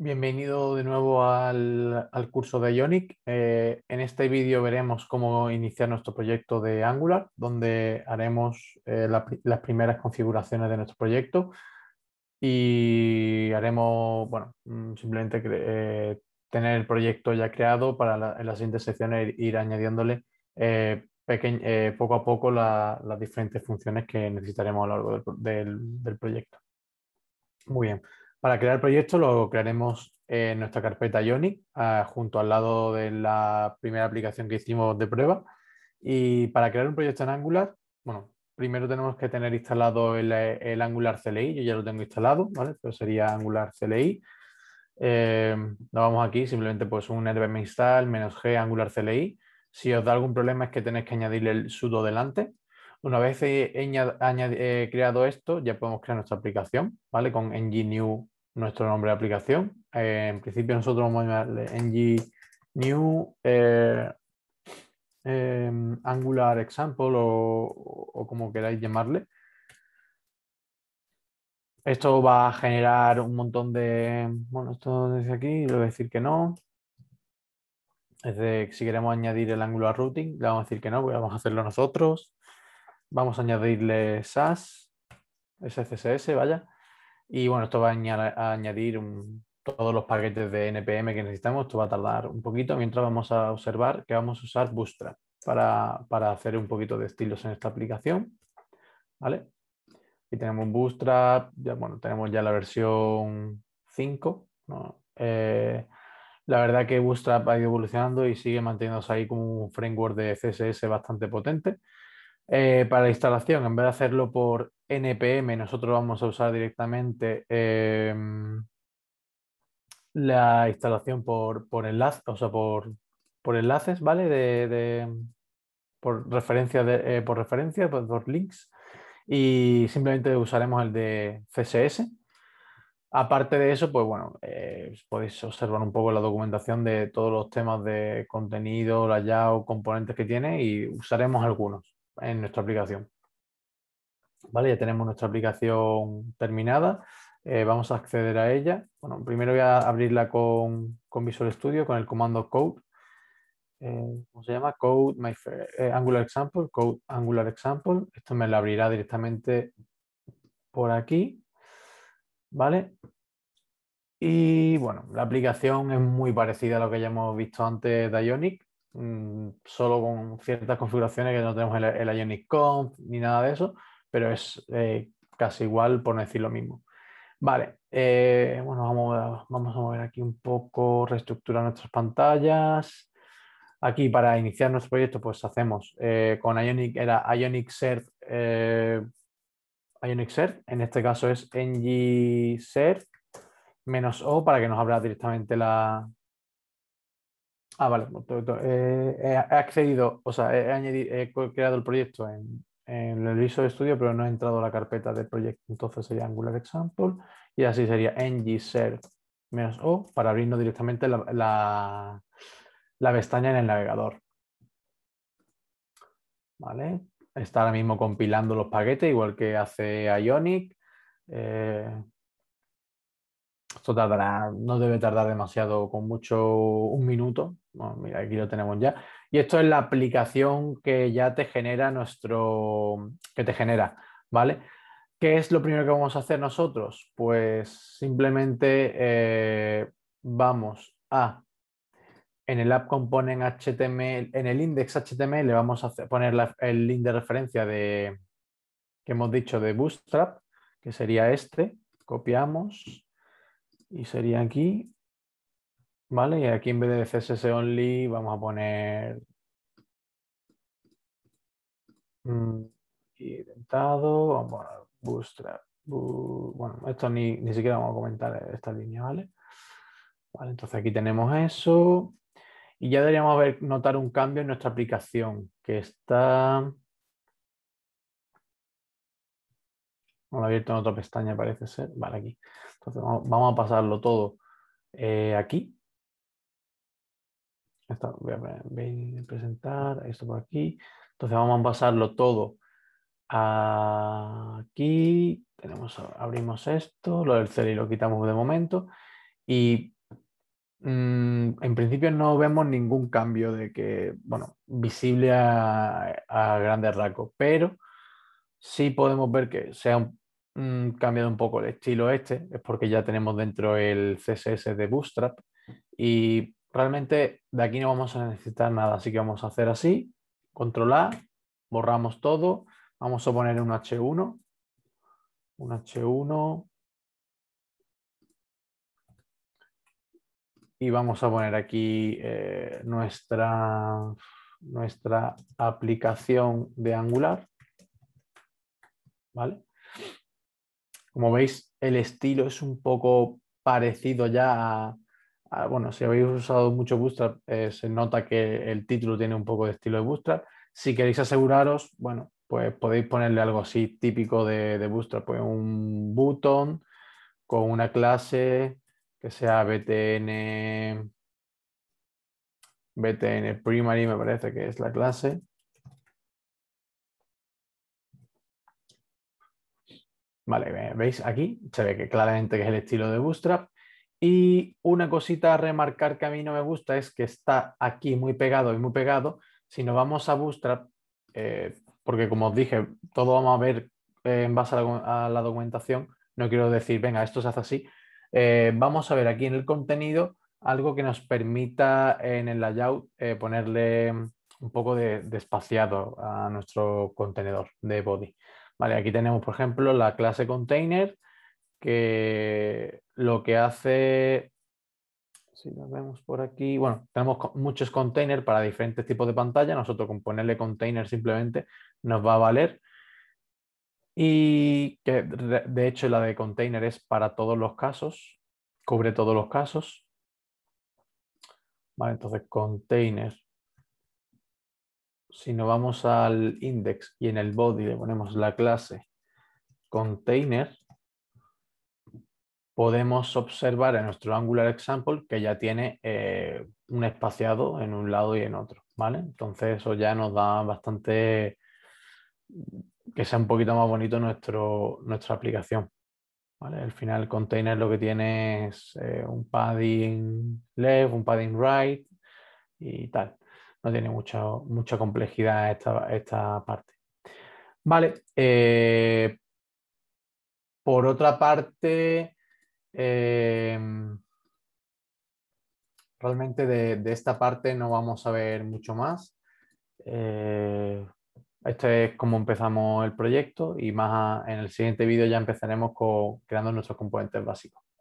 Bienvenido de nuevo al, al curso de Ionic. Eh, en este vídeo veremos cómo iniciar nuestro proyecto de Angular, donde haremos eh, las primeras configuraciones de nuestro proyecto y haremos, bueno, mm, simplemente eh, tener el proyecto ya creado para en las siguientes secciones ir, ir añadiéndole poco a poco las diferentes funciones que necesitaremos a lo largo del, del proyecto. Muy bien. Para crear el proyecto lo crearemos en nuestra carpeta Ionic, ah, junto al lado de la primera aplicación que hicimos de prueba. Y para crear un proyecto en Angular, bueno, primero tenemos que tener instalado el, Angular CLI, yo ya lo tengo instalado, ¿vale? Pero sería Angular CLI. Eh, vamos aquí, simplemente pues un rbm install, menos g, Angular CLI. Si os da algún problema es que tenéis que añadirle el sudo delante. Una vez creado esto, ya podemos crear nuestra aplicación, ¿vale? Con ng-new nuestro nombre de aplicación. Eh, en principio nosotros vamos a llamarle ng-new eh, em, Angular Example o, como queráis llamarle. Esto va a generar un montón de... Bueno, esto desde aquí, le voy a decir que no. Desde, si queremos añadir el Angular Routing, le vamos a decir que no, pues vamos a hacerlo nosotros. Vamos a añadirle SAS, SCSS, vaya. Y bueno, esto va a añadir todos los paquetes de NPM que necesitamos. Esto va a tardar un poquito, mientras vamos a observar que vamos a usar Bootstrap para, hacer un poquito de estilos en esta aplicación. ¿Vale? Y tenemos Bootstrap, ya, bueno, tenemos ya la versión 5. Eh, la verdad que Bootstrap ha ido evolucionando y sigue manteniéndose ahí como un framework de CSS bastante potente. Eh, para la instalación, en vez de hacerlo por NPM, nosotros vamos a usar directamente em, la instalación por, por enlace, o sea, por, enlaces, ¿vale? De, por referencia, de, eh, por, referencia por, links, y simplemente usaremos el de CSS. Aparte de eso, pues bueno, eh, podéis observar un poco la documentación de todos los temas de contenido, layout, componentes que tiene y usaremos algunos en nuestra aplicación. ya tenemos nuestra aplicación terminada. Eh, vamos a acceder a ella. Bueno, primero voy a abrirla con, Visual Studio, con el comando code. Eh, ¿Cómo se llama? Code my, eh, Angular Example. Code Angular Example. Esto me la abrirá directamente por aquí. ¿Vale? Y bueno, la aplicación es muy parecida a lo que ya hemos visto antes de Ionic. Mm, solo con ciertas configuraciones que no tenemos el, el Ionic Conf ni nada de eso, pero es eh, casi igual por no decir lo mismo. Vale, eh, bueno, vamos a, vamos a mover aquí un poco, reestructurar nuestras pantallas. Aquí para iniciar nuestro proyecto pues hacemos eh, con Ionic, era Ionic Cert, Ionic en este caso es ng menos o para que nos abra directamente la, Ah, vale, pues, pues, pues, eh, eh, he accedido, o sea, he, añadido, he creado el proyecto en, el Visual Studio, pero no he entrado a la carpeta del proyecto. Entonces sería Angular Example y así sería ng-serve o para abrirnos directamente la, la, pestaña en el navegador. ¿Vale? Está ahora mismo compilando los paquetes, igual que hace Ionic. Eh, tardará, no debe tardar demasiado, con mucho un minuto. aquí lo tenemos ya. Y esto es la aplicación que ya te genera nuestro, que te genera, ¿vale? ¿Qué es lo primero que vamos a hacer nosotros? Pues simplemente eh, vamos a, en el app component HTML, en el index HTML vamos a poner el link de referencia de, que hemos dicho de Bootstrap, que sería este, copiamos y sería aquí, ¿vale? Y aquí en vez de CSS only vamos a poner mm, intentado, vamos a poner Bueno, esto ni, siquiera vamos a comentar esta línea, ¿vale? Vale, entonces aquí tenemos eso. Y ya deberíamos notar un cambio en nuestra aplicación, que está... Bueno, abierto en otra pestaña parece ser. Vale, aquí. Entonces vamos a pasarlo todo eh, aquí. voy, a, presentar esto por aquí. Entonces vamos a pasarlo todo aquí. Tenemos, abrimos esto, lo del cel y lo quitamos de momento. Y mm, en principio no vemos ningún cambio de que, bueno, visible a, grandes rasgos, pero sí podemos ver que sea un... Mm, cambiado un poco el estilo este, es porque ya tenemos dentro el CSS de Bootstrap y realmente de aquí no vamos a necesitar nada, así que vamos a hacer así, controlar borramos todo, vamos a poner un H1, un H1 y vamos a poner aquí eh, nuestra, nuestra aplicación de Angular, ¿vale? Como veis, el estilo es un poco parecido ya a, bueno, si habéis usado mucho Bootstrap, eh, se nota que el título tiene un poco de estilo de Bootstrap. Si queréis aseguraros, bueno, pues podéis ponerle algo así típico de, Bootstrap, pues un button con una clase que sea btn, btn primary, me parece que es la clase. Vale, veis aquí, se ve que claramente que es el estilo de Bootstrap. Y una cosita a remarcar que a mí no me gusta es que está aquí muy pegado y muy pegado. Si nos vamos a Bootstrap, eh, porque como os dije, todo vamos a ver eh, en base a la, documentación, no quiero decir, venga, esto se hace así. Eh, vamos a ver aquí en el contenido algo que nos permita en el layout ponerle un poco de, de espaciado a nuestro contenedor de body. Vale, aquí tenemos, por ejemplo, la clase container, que lo que hace, si nos vemos por aquí, bueno, tenemos muchos containers para diferentes tipos de pantalla. Nosotros con ponerle container simplemente nos va a valer. Y que de hecho la de container es para todos los casos, cubre todos los casos. Vale, entonces container si nos vamos al index y en el body le ponemos la clase container, podemos observar en nuestro Angular Example que ya tiene eh, un espaciado en un lado y en otro, ¿vale? Entonces eso ya nos da bastante que sea un poquito más bonito nuestro, nuestra aplicación. Al final el container lo que tiene es eh, un padding left, un padding right y tal no tiene mucha mucha complejidad esta, parte. Vale, eh, por otra parte, eh, realmente de, esta parte no vamos a ver mucho más. este es como empezamos el proyecto y más en el siguiente vídeo ya empezaremos creando nuestros componentes básicos.